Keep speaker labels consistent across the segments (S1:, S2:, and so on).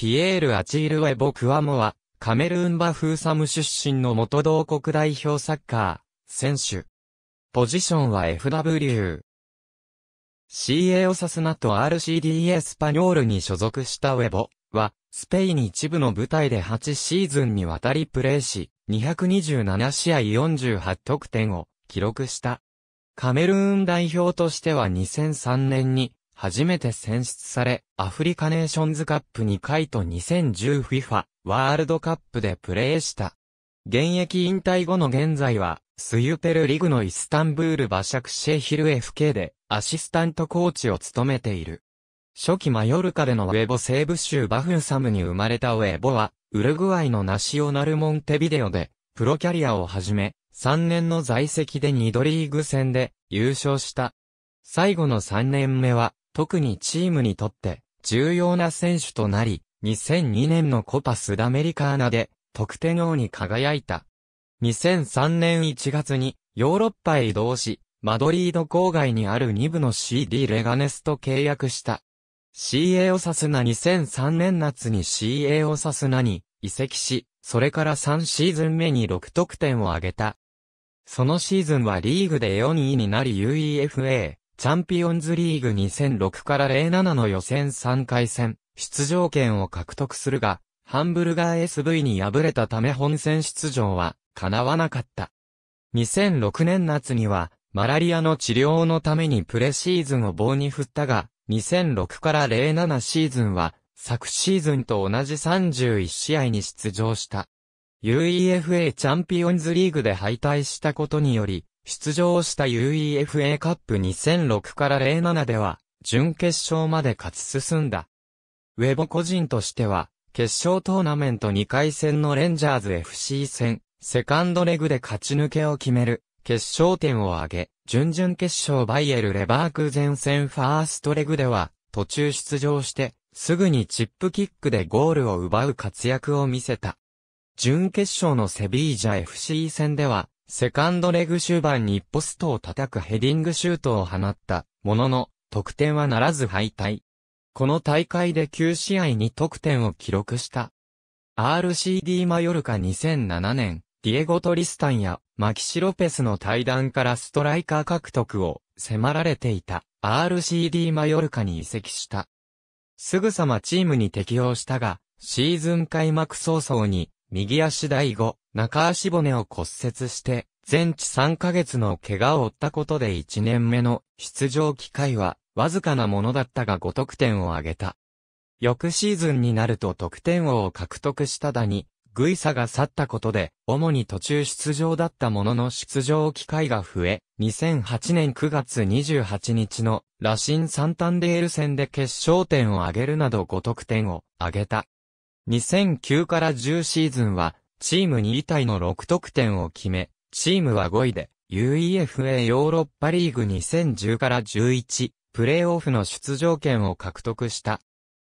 S1: ピエール・アチール・ウェボ・クワモは、カメルーンバフーサム出身の元同国代表サッカー、選手。ポジションは FW。CA オサスナと RCD エスパニョールに所属したウェボは、スペイン一部の舞台で8シーズンにわたりプレーし、227試合48得点を記録した。カメルーン代表としては2003年に初めて選出され、アフリカネーションズカップ2回と 2010FIFA ワールドカップでプレーした。現役引退後の現在は、スユペルリグのイスタンブールバシャクシェヒル FK でアシスタントコーチを務めている。初期マヨルカでのウェボ西部州バフンサムに生まれたウェボは、ウルグアイのナシオナルモンテビデオで、プロキャリアをはじめ、3年の在籍で2度リーグ戦で優勝した。最後の3年目は、特にチームにとって重要な選手となり、2002年のコパスダメリカーナで得点王に輝いた。2003年1月にヨーロッパへ移動し、マドリード郊外にある2部の CD レガネスと契約した。CA オサスナ2003年夏に CA オサスナに移籍し、それから3シーズン目に6得点を挙げた。そのシーズンはリーグで4位になり UEFA チャンピオンズリーグ2006から07の予選3回戦、出場権を獲得するが、ハンブルガー SV に敗れたため本戦出場は叶わなかった。2006年夏には、マラリアの治療のためにプレシーズンを棒に振ったが、2006から07シーズンは、昨シーズンと同じ31試合に出場した。UEFA チャンピオンズリーグで敗退したことにより、出場した UEFA カップ2006から07では、準決勝まで勝ち進んだ。ウェボ個人としては、決勝トーナメント2回戦のレンジャーズ FC 戦、セカンドレグで勝ち抜けを決める、決勝点を挙げ、準々決勝バイエル・レバーク前線ファーストレグでは、途中出場して、すぐにチップキックでゴールを奪う活躍を見せた。準決勝のセビージャ FC 戦では、セカンドレグ終盤にポストを叩くヘディングシュートを放った、ものの、得点はならず敗退。この大会で9試合に得点を記録した。RCD マヨルカ2007年、ディエゴ・トリスタンやマキシ・ロペスの対談からストライカー獲得を迫られていた RCD マヨルカに移籍した。すぐさまチームに適応したが、シーズン開幕早々に右足第5、中足骨を骨折して、全治3ヶ月の怪我を負ったことで1年目の出場機会は、わずかなものだったが5得点を挙げた。翌シーズンになると得点王を獲得しただに、グイサが去ったことで、主に途中出場だったものの出場機会が増え、2008年9月28日のラシン・サンタンデール戦で決勝点を挙げるなど5得点を挙げた。2009から10シーズンはチーム2体の6得点を決め、チームは5位で、UEFA ヨーロッパリーグ2010から11、プレーオフの出場権を獲得した。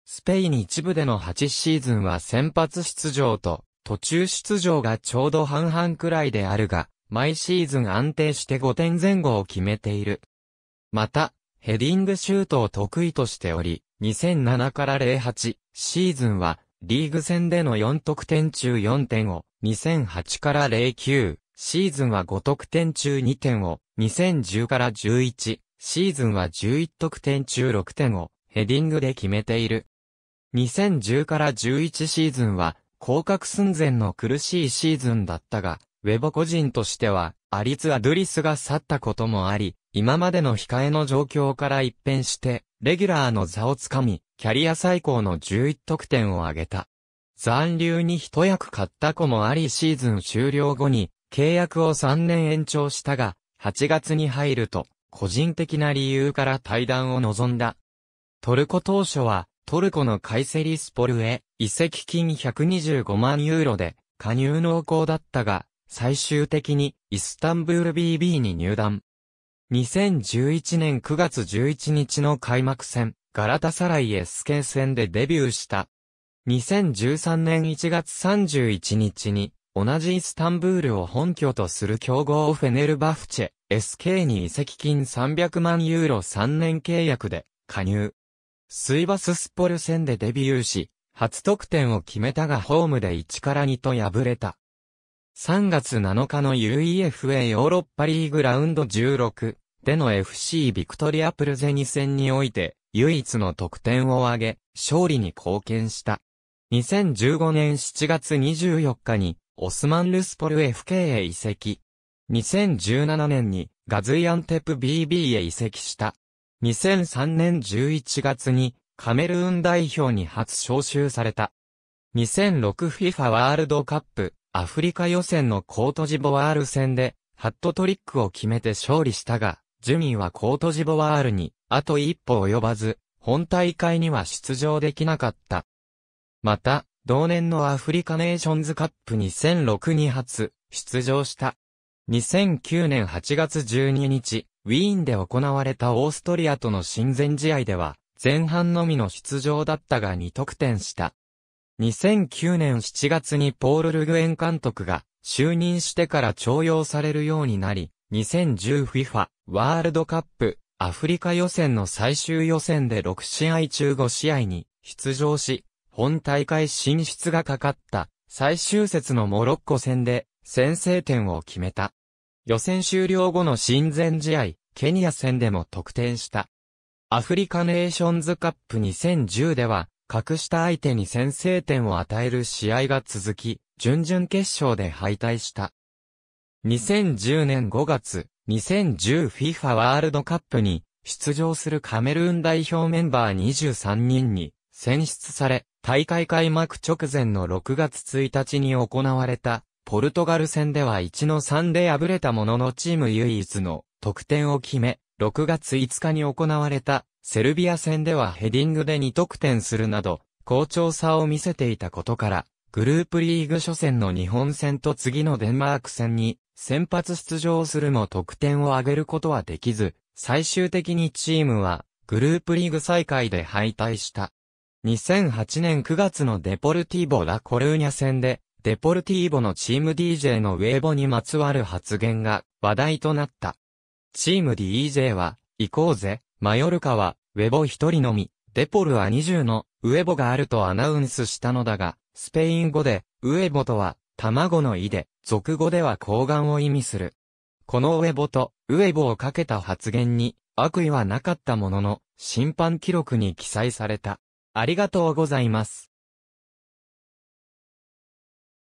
S1: スペイン一部での8シーズンは先発出場と、途中出場がちょうど半々くらいであるが、毎シーズン安定して5点前後を決めている。また、ヘディングシュートを得意としており、2007から08シーズンはリーグ戦での4得点中4点を、2008から09、シーズンは5得点中2点を、2010から11、シーズンは11得点中6点を、ヘディングで決めている。2010から11シーズンは、降格寸前の苦しいシーズンだったが、ウェボ個人としては、アリツ・アドゥリスが去ったこともあり、今までの控えの状況から一変して、レギュラーの座をつかみ、キャリア最高の11得点を挙げた。残留に一役買った子もありシーズン終了後に、契約を3年延長したが、8月に入ると、個人的な理由から退団を望んだ。トルコ当初は、トルコのカイセリスポルへ、移籍金125万ユーロで、加入濃厚だったが、最終的にイスタンブール BB に入団。2011年9月11日の開幕戦、ガラタサライエスケ戦でデビューした。2013年1月31日に、同じイスタンブールを本拠とする強豪フェネルバフチェ、SK に移籍金300万ユーロ3年契約で加入。スイバススポル戦でデビューし、初得点を決めたがホームで1から2と敗れた。3月7日の UEFA ヨーロッパリーグラウンド16での FC ビクトリアプルゼニ戦において唯一の得点を挙げ勝利に貢献した。2015年7月24日にオスマンルスポル FK へ移籍。2017年にガズイアンテプ BB へ移籍した。2003年11月にカメルーン代表に初招集された。2006FIFA ワールドカップアフリカ予選のコートジボワール戦で、ハットトリックを決めて勝利したが、ジュミーはコートジボワールに、あと一歩及ばず、本大会には出場できなかった。また、同年のアフリカネーションズカップ2006に初、出場した。2009年8月12日、ウィーンで行われたオーストリアとの親善試合では、前半のみの出場だったが2得点した。2009年7月にポール・ルグエン監督が就任してから徴用されるようになり、2010FIFA ワールドカップアフリカ予選の最終予選で6試合中5試合に出場し、本大会進出がかかった最終節のモロッコ戦で先制点を決めた。予選終了後の親善試合、ケニア戦でも得点した。アフリカネーションズカップ2010では格下相手に先制点を与える試合が続き、準々決勝で敗退した。2010年5月、2010FIFA ワールドカップに出場するカメルーン代表メンバー23人に選出され、大会開幕直前の6月1日に行われたポルトガル戦では1の3で敗れたもののチーム唯一の得点を決め、6月5日に行われたセルビア戦ではヘディングで2得点するなど、好調さを見せていたことから、グループリーグ初戦の日本戦と次のデンマーク戦に先発出場するも得点を挙げることはできず、最終的にチームはグループリーグ再開で敗退した。2008年9月のデポルティーボ・ラ・コルーニャ戦で、デポルティーボのチーム DJ のウェーボにまつわる発言が話題となった。チーム DEJ は、行こうぜ、マヨルカは、ウェボ一人のみ、デポルは20の、ウェボがあるとアナウンスしたのだが、スペイン語で、ウェボとは、卵の意で、俗語では睾丸を意味する。このウェボと、ウェボをかけた発言に、悪意はなかったものの、審判記録に記載された。ありがとうございます。